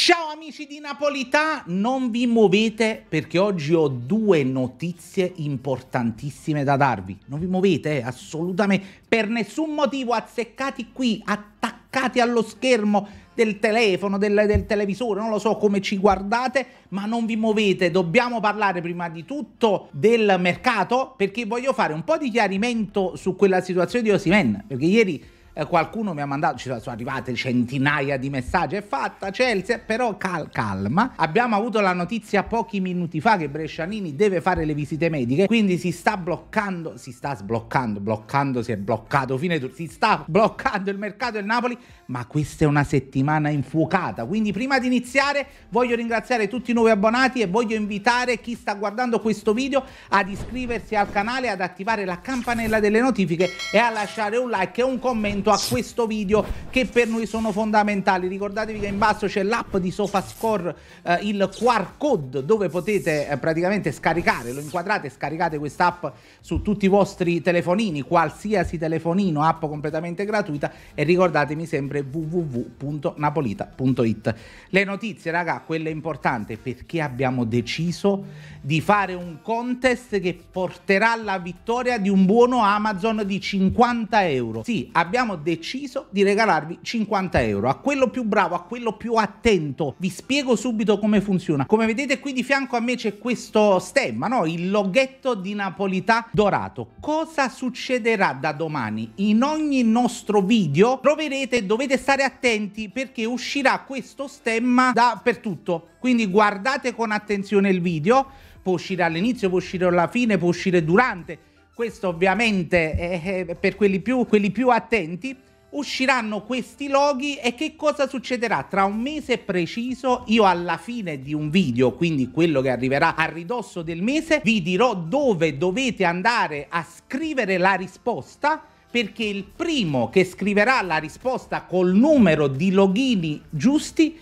Ciao amici di Napolità, non vi muovete perché oggi ho due notizie importantissime da darvi. Non vi muovete eh, assolutamente per nessun motivo, azzeccati qui, attaccati allo schermo del telefono, del, del televisore, non lo so come ci guardate, ma non vi muovete. Dobbiamo parlare prima di tutto del mercato perché voglio fare un po' di chiarimento su quella situazione di Osimen, perché ieri eh, qualcuno mi ha mandato, ci sono arrivate centinaia di messaggi, è fatta Chelsea, però cal- calma, abbiamo avuto la notizia pochi minuti fa che Brescianini deve fare le visite mediche, quindi si sta bloccando, si sta sbloccando, bloccando, si è bloccato, fine tutto, si sta bloccando il mercato del Napoli, ma questa è una settimana infuocata, quindi prima di iniziare voglio ringraziare tutti i nuovi abbonati e voglio invitare chi sta guardando questo video ad iscriversi al canale, ad attivare la campanella delle notifiche e a lasciare un like e un commento appunto a questo video che per noi sono fondamentali. Ricordatevi che in basso c'è l'app di SofaScore, eh, il QR code dove potete eh, praticamente scaricare, lo inquadrate scaricate questa app su tutti i vostri telefonini, qualsiasi telefonino, app completamente gratuita e ricordatemi sempre www.napolita.it. Le notizie, raga, quelle importanti perché abbiamo deciso di fare un contest che porterà alla vittoria di un buono Amazon di 50 euro. Sì, abbiamo deciso di regalarvi 50 euro. A quello più bravo, a quello più attento, vi spiego subito come funziona. Come vedete qui di fianco a me c'è questo stemma, no? il loghetto di Napolità dorato. Cosa succederà da domani? In ogni nostro video troverete, dovete stare attenti perché uscirà questo stemma dappertutto. Quindi guardate con attenzione il video, può uscire all'inizio, può uscire alla fine, può uscire durante questo ovviamente è eh, eh, per quelli più, quelli più attenti, usciranno questi loghi e che cosa succederà tra un mese preciso io alla fine di un video quindi quello che arriverà a ridosso del mese vi dirò dove dovete andare a scrivere la risposta perché il primo che scriverà la risposta col numero di loghini giusti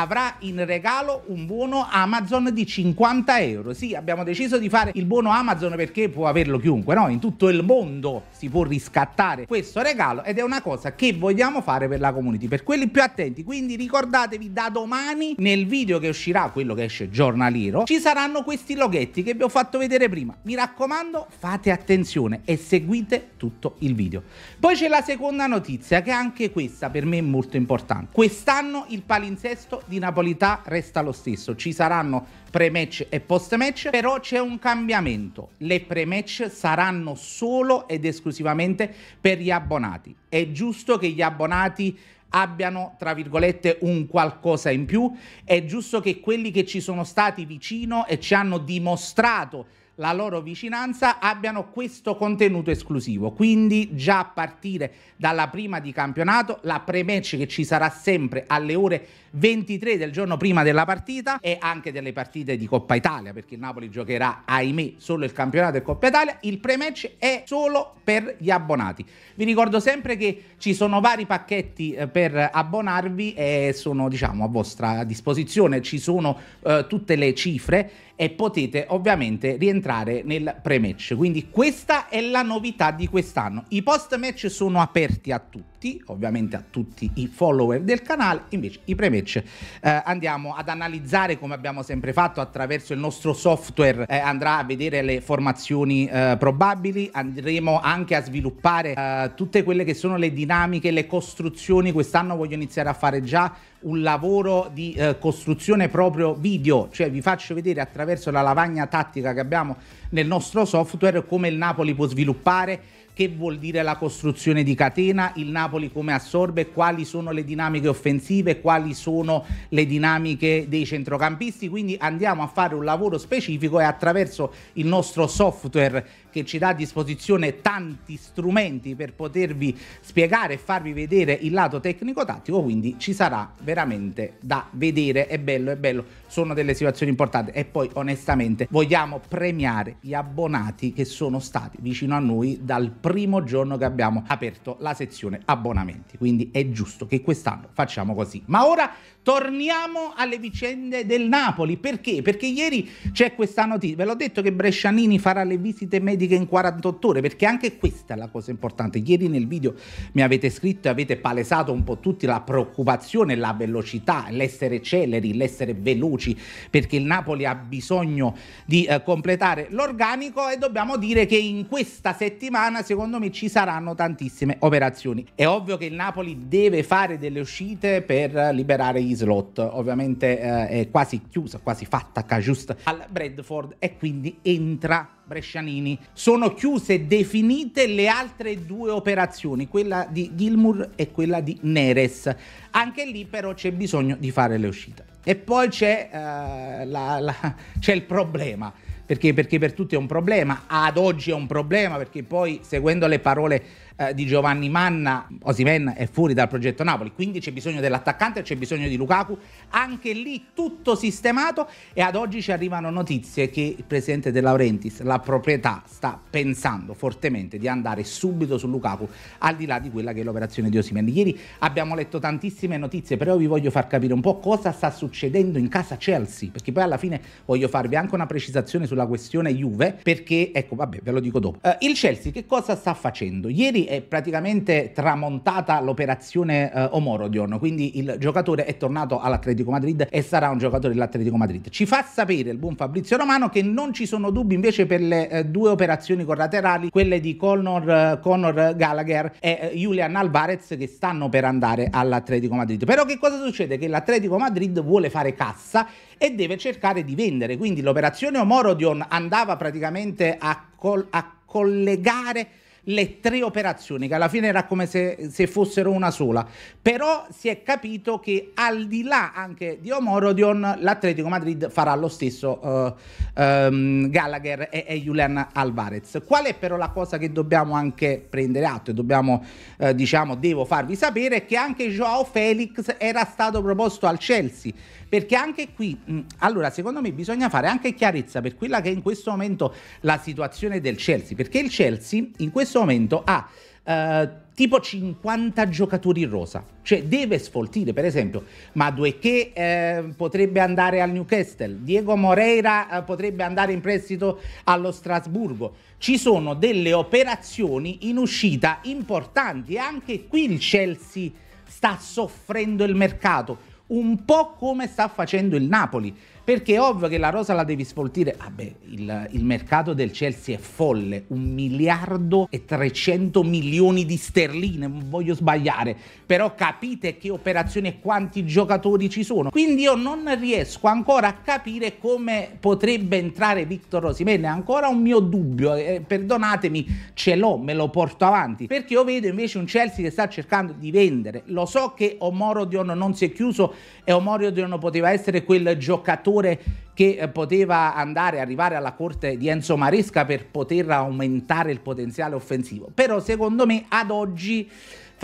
avrà in regalo un buono Amazon di 50 euro. Sì, abbiamo deciso di fare il buono Amazon perché può averlo chiunque, no? In tutto il mondo si può riscattare questo regalo ed è una cosa che vogliamo fare per la community, per quelli più attenti. Quindi ricordatevi da domani nel video che uscirà, quello che esce giornaliero, ci saranno questi loghetti che vi ho fatto vedere prima. Mi raccomando, fate attenzione e seguite tutto il video. Poi c'è la seconda notizia che anche questa per me è molto importante. Quest'anno il palinsesto di Napolità resta lo stesso, ci saranno pre-match e post-match, però c'è un cambiamento. Le pre-match saranno solo ed esclusivamente per gli abbonati. È giusto che gli abbonati abbiano, tra virgolette, un qualcosa in più, è giusto che quelli che ci sono stati vicino e ci hanno dimostrato la loro vicinanza abbiano questo contenuto esclusivo. Quindi già a partire dalla prima di campionato, la pre-match che ci sarà sempre alle ore 23 del giorno prima della partita e anche delle partite di Coppa Italia, perché il Napoli giocherà, ahimè, solo il campionato e Coppa Italia, il pre-match è solo per gli abbonati. Vi ricordo sempre che ci sono vari pacchetti eh, per abbonarvi e sono diciamo a vostra disposizione, ci sono eh, tutte le cifre e potete ovviamente rientrare nel pre-match. Quindi questa è la novità di quest'anno. I post-match sono aperti a tutti, ovviamente a tutti i follower del canale, invece i pre-match eh, andiamo ad analizzare come abbiamo sempre fatto attraverso il nostro software, eh, andrà a vedere le formazioni eh, probabili, andremo anche a sviluppare eh, tutte quelle che sono le dinamiche, le costruzioni, quest'anno voglio iniziare a fare già un lavoro di eh, costruzione proprio video, cioè vi faccio vedere attraverso la lavagna tattica che abbiamo nel nostro software come il Napoli può sviluppare, che vuol dire la costruzione di catena, il Napoli come assorbe, quali sono le dinamiche offensive, quali sono le dinamiche dei centrocampisti, quindi andiamo a fare un lavoro specifico e attraverso il nostro software che ci dà a disposizione tanti strumenti per potervi spiegare e farvi vedere il lato tecnico-tattico, quindi ci sarà veramente da vedere, è bello, è bello, sono delle situazioni importanti e poi onestamente vogliamo premiare gli abbonati che sono stati vicino a noi dal primo giorno che abbiamo aperto la sezione abbonamenti, quindi è giusto che quest'anno facciamo così. Ma ora Torniamo alle vicende del Napoli. Perché? Perché ieri c'è questa notizia. Ve l'ho detto che Brescianini farà le visite mediche in 48 ore, perché anche questa è la cosa importante. Ieri nel video mi avete scritto e avete palesato un po' tutti la preoccupazione, la velocità, l'essere celeri, l'essere veloci, perché il Napoli ha bisogno di eh, completare l'organico e dobbiamo dire che in questa settimana secondo me ci saranno tantissime operazioni. È ovvio che il Napoli deve fare delle uscite per liberare gli slot, ovviamente eh, è quasi chiusa, quasi fatta just al Bradford e quindi entra Brescianini. Sono chiuse definite le altre due operazioni, quella di Gilmour e quella di Neres. Anche lì però c'è bisogno di fare le uscite. E poi c'è, eh, la, la, c'è il problema. Perché? perché per tutti è un problema, ad oggi è un problema, perché poi seguendo le parole eh, di Giovanni Manna, Osimen è fuori dal progetto Napoli, quindi c'è bisogno dell'attaccante, c'è bisogno di Lukaku, anche lì tutto sistemato e ad oggi ci arrivano notizie che il presidente De Laurentiis, la proprietà, sta pensando fortemente di andare subito su Lukaku, al di là di quella che è l'operazione di Osimen. Ieri abbiamo letto tantissime notizie, però vi voglio far capire un po' cosa sta succedendo in casa Chelsea, perché poi alla fine voglio farvi anche una precisazione sulla questione Juve, perché ecco, vabbè, ve lo dico dopo. Uh, il Chelsea che cosa sta facendo? Ieri è praticamente tramontata l'operazione eh, Omorodion, quindi il giocatore è tornato all'Atletico Madrid e sarà un giocatore dell'Atletico Madrid. Ci fa sapere il buon Fabrizio Romano che non ci sono dubbi invece per le eh, due operazioni collaterali, quelle di Conor, eh, Conor Gallagher e eh, Julian Alvarez che stanno per andare all'Atletico Madrid. Però che cosa succede? Che l'Atletico Madrid vuole fare cassa e deve cercare di vendere, quindi l'operazione Omorodion andava praticamente a, col- a collegare le tre operazioni, che alla fine era come se, se fossero una sola. Però si è capito che al di là anche di Omorodion, l'Atletico Madrid farà lo stesso uh, um, Gallagher e, e, Julian Alvarez. Qual è però la cosa che dobbiamo anche prendere atto e dobbiamo, uh, diciamo, devo farvi sapere che anche Joao Felix era stato proposto al Chelsea perché anche qui, mm, allora secondo me bisogna fare anche chiarezza per quella che è in questo momento la situazione del Chelsea, perché il Chelsea in questo stesso momento ha eh, tipo 50 giocatori in rosa, cioè deve sfoltire per esempio Madue che eh, potrebbe andare al Newcastle, Diego Moreira eh, potrebbe andare in prestito allo Strasburgo, ci sono delle operazioni in uscita importanti, anche qui il Chelsea sta soffrendo il mercato, un po' come sta facendo il Napoli perché è ovvio che la rosa la devi sfoltire. Vabbè, il, il mercato del Chelsea è folle, un miliardo e 300 milioni di sterline, non voglio sbagliare, però capite che operazione e quanti giocatori ci sono. Quindi io non riesco ancora a capire come potrebbe entrare Victor Rosimene, ancora un mio dubbio, eh, perdonatemi, ce l'ho, me lo porto avanti, perché io vedo invece un Chelsea che sta cercando di vendere. Lo so che Omoro Dion non si è chiuso e Omoro Dion poteva essere quel giocatore giocatore che eh, poteva andare, arrivare alla corte di Enzo Maresca per poter aumentare il potenziale offensivo. Però secondo me ad oggi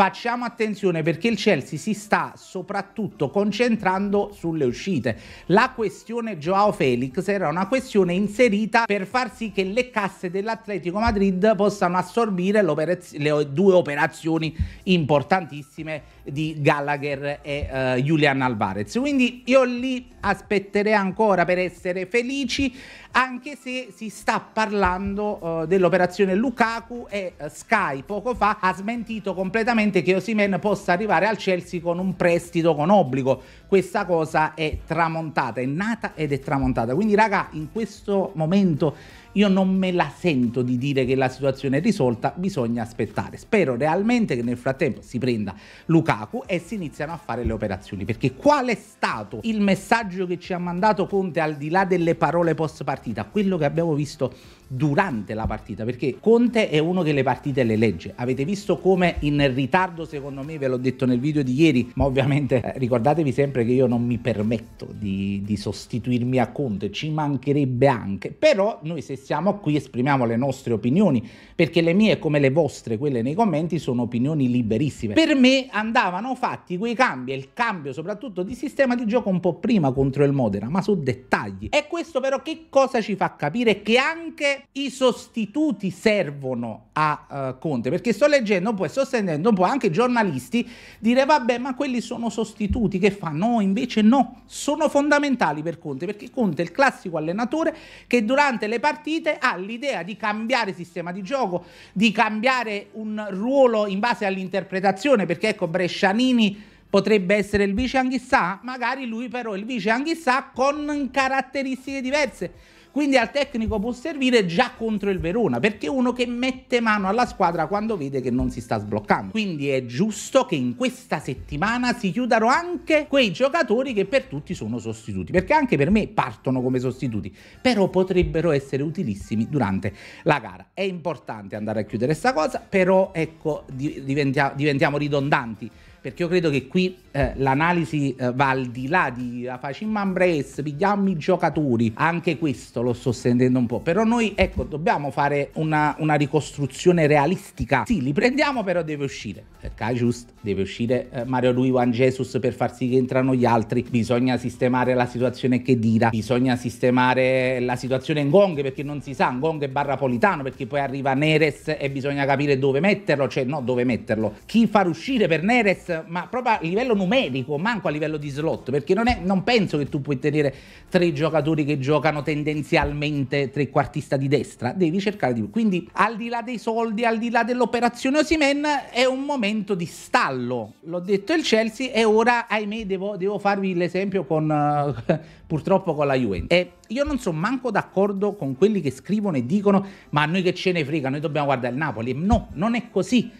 facciamo attenzione perché il Chelsea si sta soprattutto concentrando sulle uscite. La questione Joao Felix era una questione inserita per far sì che le casse dell'Atletico Madrid possano assorbire le due operazioni importantissime di Gallagher e uh, Julian Alvarez. Quindi io lì aspetterei ancora per essere felici, anche se si sta parlando uh, dell'operazione Lukaku e uh, Sky poco fa ha smentito completamente veramente che Osimen possa arrivare al Chelsea con un prestito, con obbligo. Questa cosa è tramontata, è nata ed è tramontata. Quindi raga, in questo momento io non me la sento di dire che la situazione è risolta, bisogna aspettare. Spero realmente che nel frattempo si prenda Lukaku e si iniziano a fare le operazioni, perché qual è stato il messaggio che ci ha mandato Conte al di là delle parole post partita, quello che abbiamo visto durante la partita, perché Conte è uno che le partite le legge. Avete visto come in ritardo, secondo me, ve l'ho detto nel video di ieri, ma ovviamente eh, ricordatevi sempre che io non mi permetto di, di sostituirmi a Conte, ci mancherebbe anche, però noi se siamo qui, esprimiamo le nostre opinioni, perché le mie come le vostre, quelle nei commenti, sono opinioni liberissime. Per me andavano fatti quei cambi, e il cambio soprattutto di sistema di gioco un po' prima contro il Modena, ma su dettagli. E questo però che cosa ci fa capire? Che anche i sostituti servono a uh, Conte, perché sto leggendo, poi sto sentendo un po' anche giornalisti dire vabbè ma quelli sono sostituti, che fa? No, invece no, sono fondamentali per Conte, perché Conte è il classico allenatore che durante le partite partite all'idea di cambiare sistema di gioco, di cambiare un ruolo in base all'interpretazione, perché ecco Brescianini potrebbe essere il vice Anghissà, magari lui però il vice Anghissà con caratteristiche diverse quindi al tecnico può servire già contro il Verona, perché è uno che mette mano alla squadra quando vede che non si sta sbloccando. Quindi è giusto che in questa settimana si chiudano anche quei giocatori che per tutti sono sostituti, perché anche per me partono come sostituti, però potrebbero essere utilissimi durante la gara. È importante andare a chiudere questa cosa, però ecco diventiamo ridondanti perché io credo che qui eh, l'analisi eh, va al di là di facciamo Ambres, pigliamo i giocatori, anche questo lo sto sentendo un po', però noi ecco dobbiamo fare una, una ricostruzione realistica, sì li prendiamo però deve uscire, eh, Kai Just deve uscire, eh, Mario Lui, Juan Jesus per far sì che entrano gli altri, bisogna sistemare la situazione che dira, bisogna sistemare la situazione in Gong perché non si sa, Gong e barra Politano perché poi arriva Neres e bisogna capire dove metterlo, cioè no dove metterlo, chi far uscire per Neres ma proprio a livello numerico, manco a livello di slot, perché non, è, non penso che tu puoi tenere tre giocatori che giocano tendenzialmente trequartista di destra, devi cercare di più. Quindi al di là dei soldi, al di là dell'operazione Osimen, è un momento di stallo, l'ho detto il Chelsea, e ora ahimè devo, devo farvi l'esempio con, uh, purtroppo con la Juventus. E io non sono manco d'accordo con quelli che scrivono e dicono ma a noi che ce ne frega, noi dobbiamo guardare il Napoli. No, non è così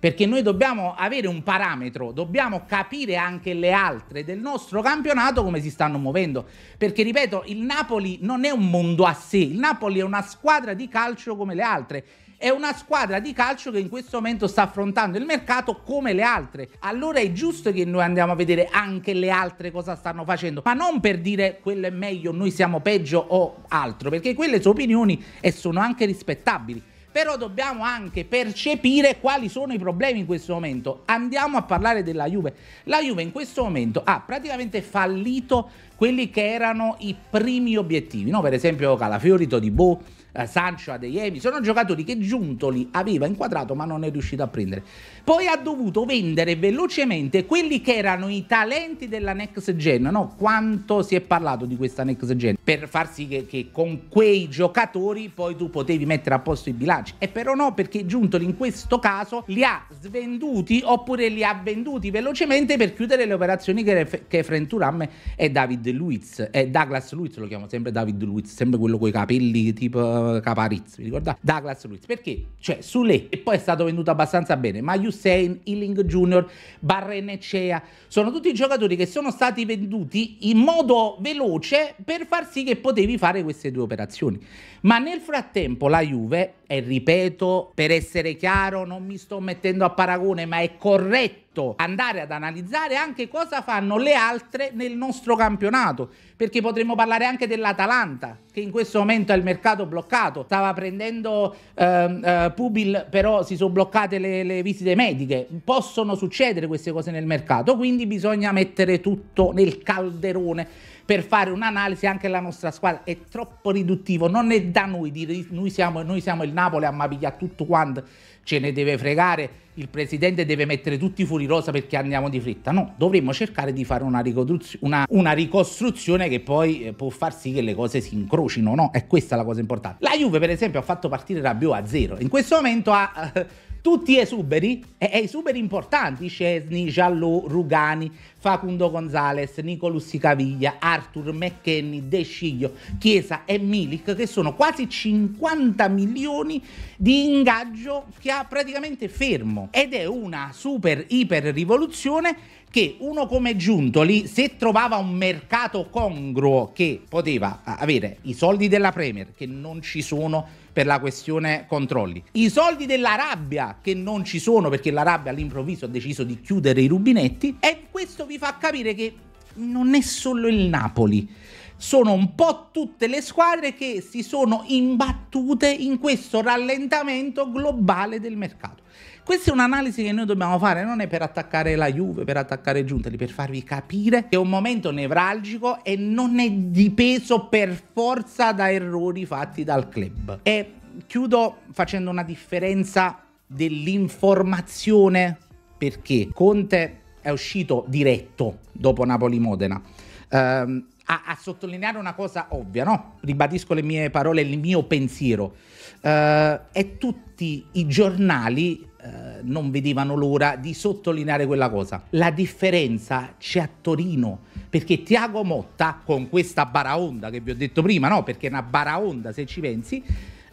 perché noi dobbiamo avere un parametro, dobbiamo capire anche le altre del nostro campionato come si stanno muovendo, perché ripeto, il Napoli non è un mondo a sé, il Napoli è una squadra di calcio come le altre. È una squadra di calcio che in questo momento sta affrontando il mercato come le altre. Allora è giusto che noi andiamo a vedere anche le altre cosa stanno facendo, ma non per dire quello è meglio, noi siamo peggio o altro, perché quelle sono opinioni e sono anche rispettabili però dobbiamo anche percepire quali sono i problemi in questo momento. Andiamo a parlare della Juve. La Juve in questo momento ha praticamente fallito quelli che erano i primi obiettivi, no? per esempio Calafiori, Todibò, eh, Sancho, Adeyemi, sono giocatori che Giuntoli aveva inquadrato ma non è riuscito a prendere. Poi ha dovuto vendere velocemente quelli che erano i talenti della next gen, no? Quanto si è parlato di questa next gen, per far sì che, che con quei giocatori poi tu potevi mettere a posto i bilanci. E però no, perché Giuntoli in questo caso li ha svenduti oppure li ha venduti velocemente per chiudere le operazioni che, che Frenturam e David Luiz, e eh, Douglas Luiz lo chiamo sempre David Luiz, sempre quello con i capelli tipo uh, Capariz, mi ricorda? Douglas Luiz, perché cioè Sule e poi è stato venduto abbastanza bene, ma Hussein, Ealing Jr., Barrenecea, sono tutti giocatori che sono stati venduti in modo veloce per far sì che potevi fare queste due operazioni. Ma nel frattempo la Juve, e ripeto, per essere chiaro, non mi sto mettendo a paragone, ma è corretto detto andare ad analizzare anche cosa fanno le altre nel nostro campionato, perché potremmo parlare anche dell'Atalanta, che in questo momento è il mercato bloccato, stava prendendo eh, eh, Pubil, però si sono bloccate le, le visite mediche, possono succedere queste cose nel mercato, quindi bisogna mettere tutto nel calderone per fare un'analisi anche della nostra squadra. È troppo riduttivo, non è da noi dire noi siamo, noi siamo il Napoli a Maviglia tutto quanto, ce ne deve fregare, il presidente deve mettere tutti fuori rosa perché andiamo di fretta. No, dovremmo cercare di fare una, una, una ricostruzione che poi eh, può far sì che le cose si incrocino, no? È questa la cosa importante. La Juve per esempio ha fatto partire Rabiot a zero, in questo momento ha... Eh, tutti esuberi, e, e esuberi importanti, Cesni, Giallo, Rugani, Facundo Gonzales, Nicolussi Caviglia, Arthur, McKenny, De Sciglio, Chiesa e Milik, che sono quasi 50 milioni di ingaggio che ha praticamente fermo. Ed è una super, iper rivoluzione che uno come Giuntoli, se trovava un mercato congruo che poteva avere i soldi della Premier, che non ci sono per la questione controlli, i soldi dell'Arabia, che non ci sono perché l'Arabia all'improvviso ha deciso di chiudere i rubinetti, e questo vi fa capire che non è solo il Napoli sono un po' tutte le squadre che si sono imbattute in questo rallentamento globale del mercato. Questa è un'analisi che noi dobbiamo fare, non è per attaccare la Juve, per attaccare Giuntoli, per farvi capire che è un momento nevralgico e non è dipeso per forza da errori fatti dal club. E chiudo facendo una differenza dell'informazione perché Conte è uscito diretto dopo Napoli-Modena. Um, a, a, sottolineare una cosa ovvia, no? Ribadisco le mie parole, il mio pensiero. Uh, e tutti i giornali eh, non vedevano l'ora di sottolineare quella cosa. La differenza c'è a Torino, perché Tiago Motta, con questa baraonda che vi ho detto prima, no, perché è una baraonda se ci pensi,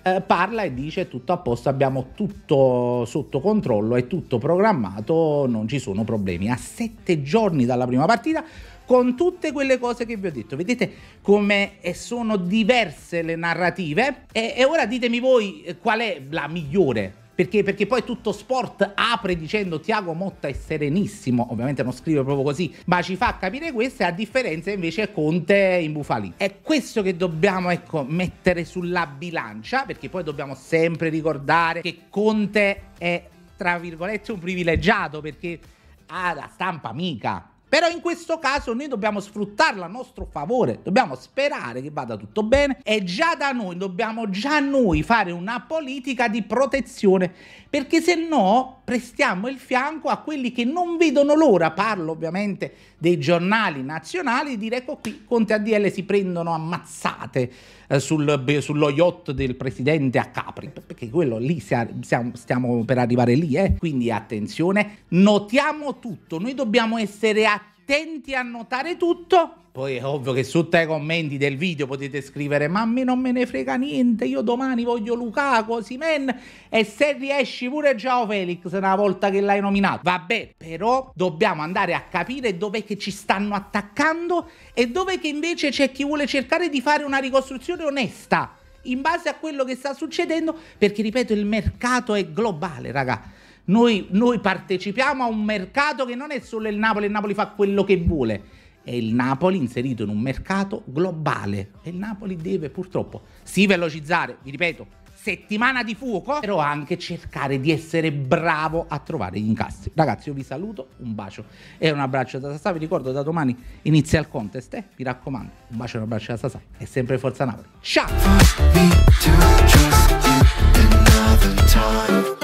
eh, parla e dice tutto a posto, abbiamo tutto sotto controllo, è tutto programmato, non ci sono problemi. A sette giorni dalla prima partita, con tutte quelle cose che vi ho detto. Vedete come eh, sono diverse le narrative? E, e ora ditemi voi eh, qual è la migliore perché? Perché poi tutto sport apre dicendo Tiago Motta è serenissimo, ovviamente non scrive proprio così, ma ci fa capire questo e a differenza invece Conte in Bufali. È questo che dobbiamo ecco, mettere sulla bilancia, perché poi dobbiamo sempre ricordare che Conte è tra virgolette un privilegiato perché ha la stampa amica però in questo caso noi dobbiamo sfruttarla a nostro favore, dobbiamo sperare che vada tutto bene e già da noi dobbiamo già noi fare una politica di protezione, perché se no prestiamo il fianco a quelli che non vedono l'ora, parlo ovviamente dei giornali nazionali, dire ecco qui Conte ADL si prendono ammazzate eh, sul, sullo yacht del presidente a Capri, perché quello lì siamo, stiamo per arrivare lì, eh. quindi attenzione, notiamo tutto, noi dobbiamo essere attenti a notare tutto poi è ovvio che sotto ai commenti del video potete scrivere ma a me non me ne frega niente, io domani voglio Lukaku, Osimen e se riesci pure Ciao Felix una volta che l'hai nominato. Vabbè, però dobbiamo andare a capire dov'è che ci stanno attaccando e dove che invece c'è chi vuole cercare di fare una ricostruzione onesta in base a quello che sta succedendo perché ripeto il mercato è globale, raga. Noi, noi partecipiamo a un mercato che non è solo il Napoli, il Napoli fa quello che vuole è il Napoli inserito in un mercato globale e il Napoli deve purtroppo si velocizzare, vi ripeto, settimana di fuoco, però anche cercare di essere bravo a trovare gli incassi. Ragazzi, io vi saluto, un bacio e un abbraccio da Sasà, vi ricordo da domani inizia il contest, eh? mi raccomando, un bacio e un abbraccio da Sasà e sempre Forza Napoli. Ciao!